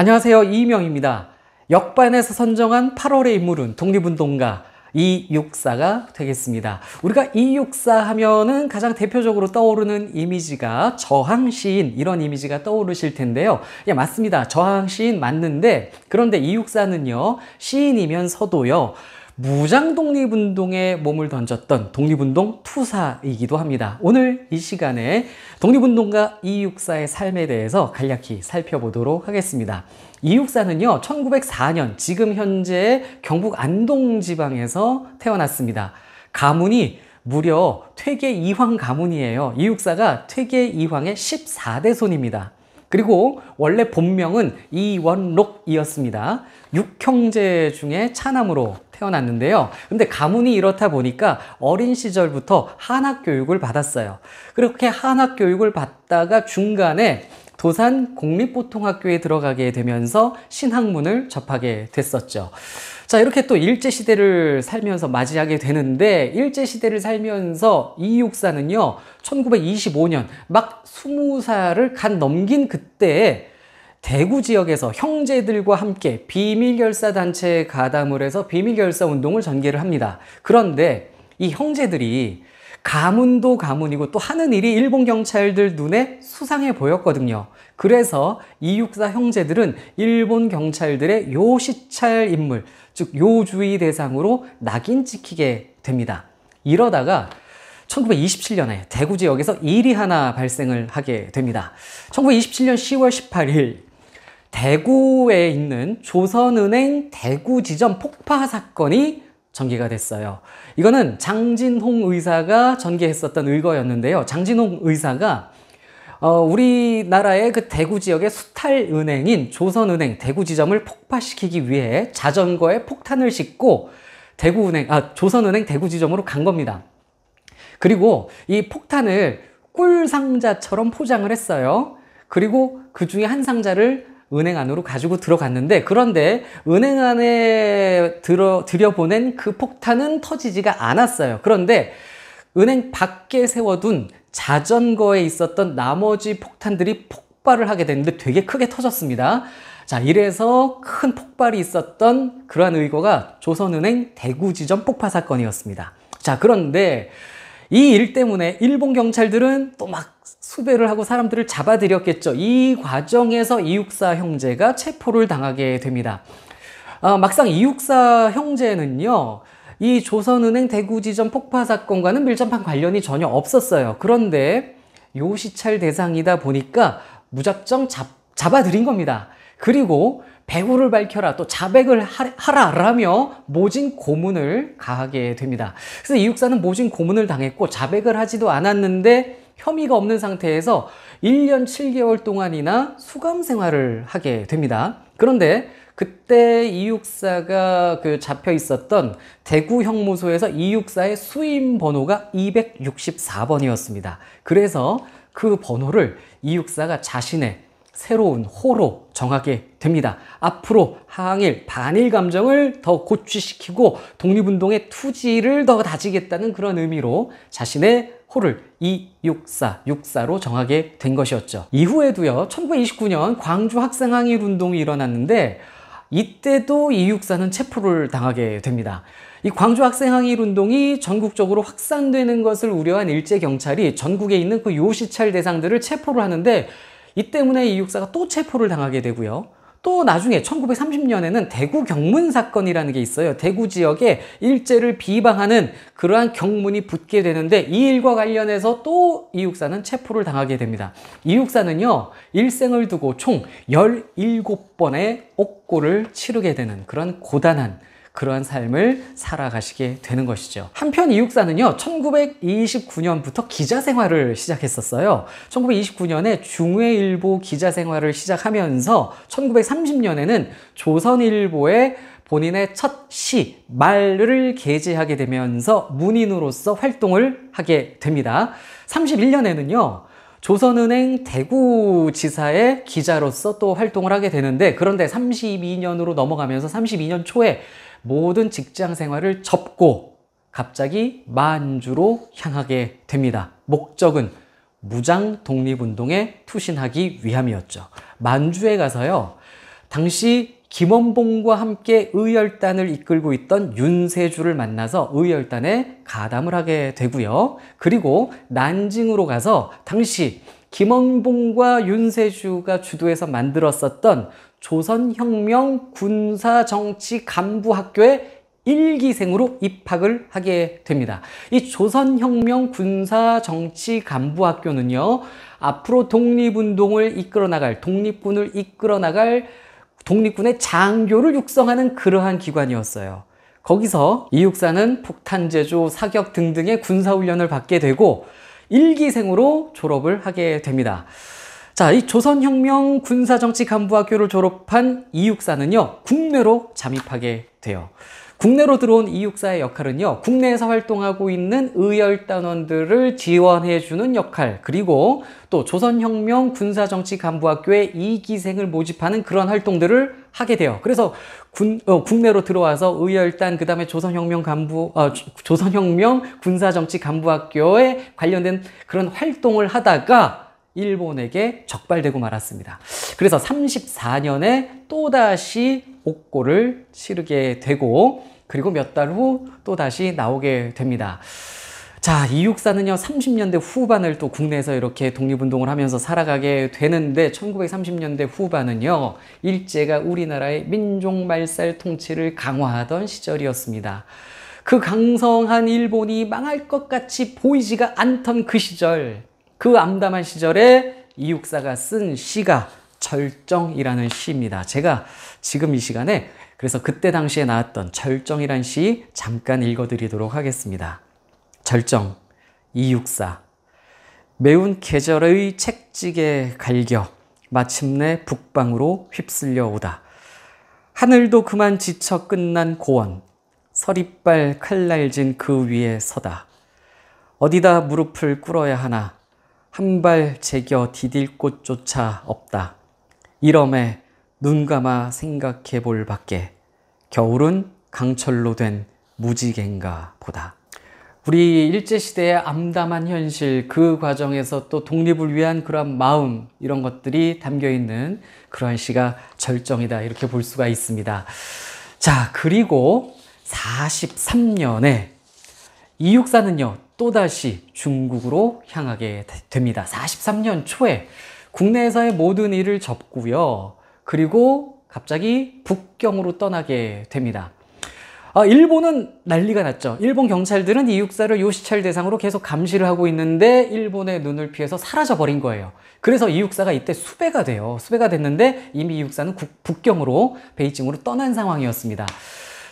안녕하세요. 이명입니다. 역반에서 선정한 8월의 인물은 독립운동가 이육사가 되겠습니다. 우리가 이육사 하면은 가장 대표적으로 떠오르는 이미지가 저항시인 이런 이미지가 떠오르실 텐데요. 예, 맞습니다. 저항시인 맞는데 그런데 이육사는요. 시인이면서도요. 무장 독립운동에 몸을 던졌던 독립운동 투사이기도 합니다. 오늘 이 시간에 독립운동가 이육사의 삶에 대해서 간략히 살펴보도록 하겠습니다. 이육사는요, 1904년 지금 현재 경북 안동 지방에서 태어났습니다. 가문이 무려 퇴계 이황 가문이에요. 이육사가 퇴계 이황의 14대 손입니다. 그리고 원래 본명은 이원록이었습니다. 육형제 중에 차남으로 태어났는데요. 근데 가문이 이렇다 보니까 어린 시절부터 한학 교육을 받았어요. 그렇게 한학 교육을 받다가 중간에 도산 공립보통학교에 들어가게 되면서 신학문을 접하게 됐었죠. 자, 이렇게 또 일제시대를 살면서 맞이하게 되는데, 일제시대를 살면서 이육사는요, 1925년 막 20살을 간 넘긴 그때에 대구 지역에서 형제들과 함께 비밀결사 단체에 가담을 해서 비밀결사 운동을 전개를 합니다. 그런데 이 형제들이 가문도 가문이고 또 하는 일이 일본 경찰들 눈에 수상해 보였거든요. 그래서 이육사 형제들은 일본 경찰들의 요시찰 인물, 즉 요주의 대상으로 낙인 찍히게 됩니다. 이러다가 1927년에 대구 지역에서 일이 하나 발생을 하게 됩니다. 1927년 10월 18일 대구에 있는 조선은행 대구 지점 폭파 사건이 전개가 됐어요. 이거는 장진홍 의사가 전개했었던 의거였는데요. 장진홍 의사가 어, 우리나라의 그 대구 지역의 수탈은행인 조선은행 대구 지점을 폭파시키기 위해 자전거에 폭탄을 싣고 대구은행, 아, 조선은행 대구 지점으로 간 겁니다. 그리고 이 폭탄을 꿀 상자처럼 포장을 했어요. 그리고 그 중에 한 상자를 은행 안으로 가지고 들어갔는데 그런데 은행 안에 들어, 들여보낸 그 폭탄은 터지지가 않았어요. 그런데 은행 밖에 세워둔 자전거에 있었던 나머지 폭탄들이 폭발을 하게 됐는데 되게 크게 터졌습니다. 자, 이래서 큰 폭발이 있었던 그러한 의거가 조선은행 대구지점 폭파 사건이었습니다. 자, 그런데 이 일 때문에 일본 경찰들은 또막 수배를 하고 사람들을 잡아들였겠죠. 이 과정에서 이육사 형제가 체포를 당하게 됩니다. 아, 막상 이육사 형제는요. 이 조선은행 대구지점 폭파 사건과는 밀접한 관련이 전혀 없었어요. 그런데 요시찰 대상이다 보니까 무작정 잡, 잡아들인 겁니다. 그리고 배후를 밝혀라 또 자백을 하라라며 모진 고문을 가하게 됩니다. 그래서 이육사는 모진 고문을 당했고 자백을 하지도 않았는데 혐의가 없는 상태에서 1년 7개월 동안이나 수감 생활을 하게 됩니다. 그런데 그때 이육사가 그 잡혀 있었던 대구 형무소에서 이육사의 수임 번호가 264번이었습니다. 그래서 그 번호를 이육사가 자신의 새로운 호로 정하게 됩니다. 앞으로 항일, 반일 감정을 더 고취시키고 독립운동의 투지를 더 다지겠다는 그런 의미로 자신의 호를 264, 64로 정하게 된 것이었죠. 이후에도요, 1929년 광주 학생항일 운동이 일어났는데 이때도 264는 체포를 당하게 됩니다. 이 광주 학생항일 운동이 전국적으로 확산되는 것을 우려한 일제 경찰이 전국에 있는 그 요시찰 대상들을 체포를 하는데 이 때문에 이육사가 또 체포를 당하게 되고요. 또 나중에 1930년에는 대구 경문 사건이라는 게 있어요. 대구 지역에 일제를 비방하는 그러한 경문이 붙게 되는데 이 일과 관련해서 또 이육사는 체포를 당하게 됩니다. 이육사는요. 일생을 두고 총 17번의 옥고를 치르게 되는 그런 고단한 그러한 삶을 살아가시게 되는 것이죠. 한편 이육사는요, 1929년부터 기자 생활을 시작했었어요. 1929년에 중외일보 기자 생활을 시작하면서 1930년에는 조선일보에 본인의 첫 시, 말을 게재하게 되면서 문인으로서 활동을 하게 됩니다. 31년에는요, 조선은행 대구지사의 기자로서 또 활동을 하게 되는데 그런데 32년으로 넘어가면서 32년 초에 모든 직장 생활을 접고 갑자기 만주로 향하게 됩니다. 목적은 무장 독립운동에 투신하기 위함이었죠. 만주에 가서요. 당시 김원봉과 함께 의열단을 이끌고 있던 윤세주를 만나서 의열단에 가담을 하게 되고요. 그리고 난징으로 가서 당시 김원봉과 윤세주가 주도해서 만들었었던 조선혁명 군사정치 간부학교에 1기생으로 입학을 하게 됩니다. 이 조선혁명 군사정치간부학교는요. 앞으로 독립운동을 이끌어 나갈 독립군을 이끌어 나갈 독립군의 장교를 육성하는 그러한 기관이었어요. 거기서 이육사는 폭탄 제조, 사격 등등의 군사훈련을 받게 되고 1기생으로 졸업을 하게 됩니다. 자, 이 조선혁명 군사정치간부학교를 졸업한 이육사는요, 국내로 잠입하게 돼요. 국내로 들어온 이육사의 역할은요, 국내에서 활동하고 있는 의열단원들을 지원해주는 역할, 그리고 또 조선혁명 군사정치간부학교의 이기생을 모집하는 그런 활동들을 하게 돼요. 그래서 군, 어, 국내로 들어와서 의열단, 그 다음에 조선혁명 간부, 어, 조선혁명 군사정치간부학교에 관련된 그런 활동을 하다가 일본에게 적발되고 말았습니다. 그래서 34년에 또다시 옥고를 치르게 되고 그리고 몇 달 후 또다시 나오게 됩니다. 자, 이육사는요, 30년대 후반을 또 국내에서 이렇게 독립운동을 하면서 살아가게 되는데, 1930년대 후반은요, 일제가 우리나라의 민족 말살 통치를 강화하던 시절이었습니다. 그 강성한 일본이 망할 것 같이 보이지가 않던 그 시절, 그 암담한 시절에 이육사가 쓴 시가 절정이라는 시입니다. 제가 지금 이 시간에 그래서 그때 당시에 나왔던 절정이란 시 잠깐 읽어드리도록 하겠습니다. 절정 이육사 매운 계절의 책찍에 갈겨 마침내 북방으로 휩쓸려 오다. 하늘도 그만 지쳐 끝난 고원 서리빨 칼날진 그 위에 서다. 어디다 무릎을 꿇어야 하나 한발 제겨 디딜 곳조차 없다. 이럼에 눈 감아 생각해 볼 밖에 겨울은 강철로 된 무지갠가 보다. 우리 일제시대의 암담한 현실 그 과정에서 또 독립을 위한 그러 마음 이런 것들이 담겨 있는 그러한 시가 절정이다 이렇게 볼 수가 있습니다. 자 그리고 43년에 이육사는요 또다시 중국으로 향하게 됩니다. 43년 초에 국내에서의 모든 일을 접고요. 그리고 갑자기 북경으로 떠나게 됩니다. 아, 일본은 난리가 났죠. 일본 경찰들은 이 육사를 요시찰 대상으로 계속 감시를 하고 있는데 일본의 눈을 피해서 사라져 버린 거예요. 그래서 이 육사가 이때 수배가 돼요. 수배가 됐는데 이미 이 육사는 북경으로 베이징으로 떠난 상황이었습니다.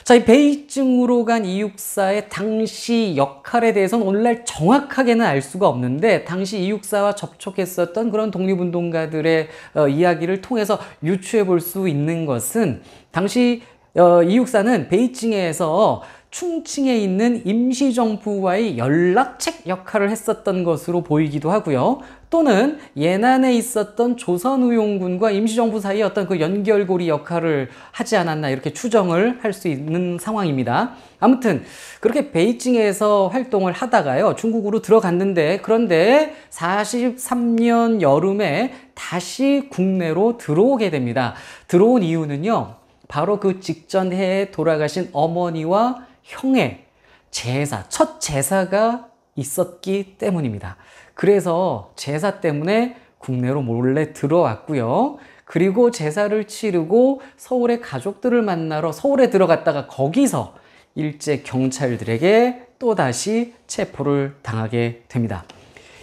자, 이 베이징으로 간 이육사의 당시 역할에 대해서는 오늘날 정확하게는 알 수가 없는데 당시 이육사와 접촉했었던 그런 독립운동가들의 어, 이야기를 통해서 유추해 볼 수 있는 것은 당시 어, 이육사는 베이징에서 충칭에 있는 임시정부와의 연락책 역할을 했었던 것으로 보이기도 하고요. 또는 예난에 있었던 조선우용군과 임시정부 사이의 어떤 그 연결고리 역할을 하지 않았나 이렇게 추정을 할 수 있는 상황입니다. 아무튼 그렇게 베이징에서 활동을 하다가요 중국으로 들어갔는데 그런데 43년 여름에 다시 국내로 들어오게 됩니다. 들어온 이유는요 바로 그 직전 해에 돌아가신 어머니와 형의 제사, 첫 제사가 있었기 때문입니다. 그래서 제사 때문에 국내로 몰래 들어왔고요. 그리고 제사를 치르고 서울의 가족들을 만나러 서울에 들어갔다가 거기서 일제 경찰들에게 또다시 체포를 당하게 됩니다.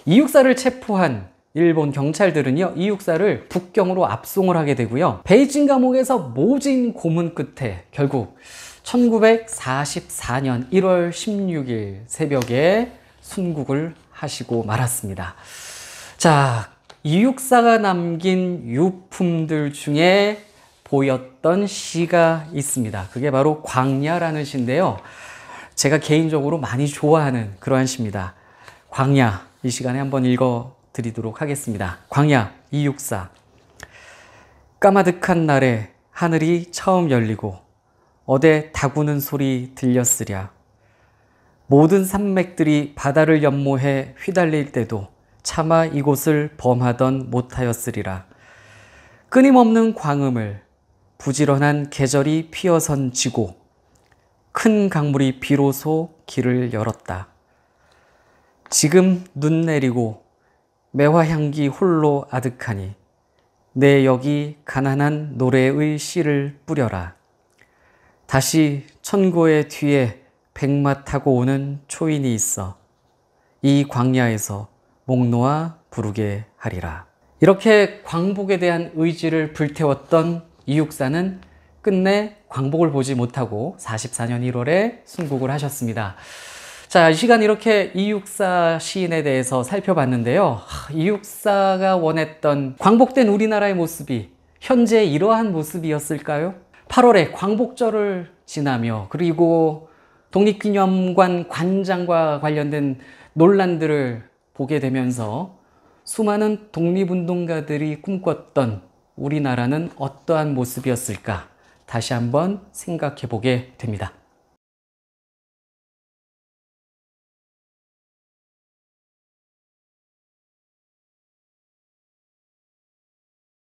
이육사를 체포한 일본 경찰들은요, 이육사를 북경으로 압송을 하게 되고요. 베이징 감옥에서 모진 고문 끝에 결국 1944년 1월 16일 새벽에 순국을 하시고 말았습니다. 자, 이육사가 남긴 유품들 중에 보였던 시가 있습니다. 그게 바로 광야라는 시인데요. 제가 개인적으로 많이 좋아하는 그러한 시입니다. 광야. 이 시간에 한번 읽어 드리도록 하겠습니다. 광야 이육사 까마득한 날에 하늘이 처음 열리고 어데 다구는 소리 들렸으랴. 모든 산맥들이 바다를 연모해 휘달릴 때도 차마 이곳을 범하던 못하였으리라. 끊임없는 광음을 부지런한 계절이 피어선 지고 큰 강물이 비로소 길을 열었다. 지금 눈 내리고 매화향기 홀로 아득하니 내 여기 가난한 노래의 씨를 뿌려라. 다시 천고의 뒤에 백마 타고 오는 초인이 있어 이 광야에서 목 놓아 부르게 하리라. 이렇게 광복에 대한 의지를 불태웠던 이육사는 끝내 광복을 보지 못하고 44년 1월에 순국을 하셨습니다. 자, 이 시간 이렇게 이육사 시인에 대해서 살펴봤는데요. 이육사가 원했던 광복된 우리나라의 모습이 현재 이러한 모습이었을까요? 8월에 광복절을 지나며 그리고 독립기념관 관장과 관련된 논란들을 보게 되면서 수많은 독립운동가들이 꿈꿨던 우리나라는 어떠한 모습이었을까 다시 한번 생각해 보게 됩니다.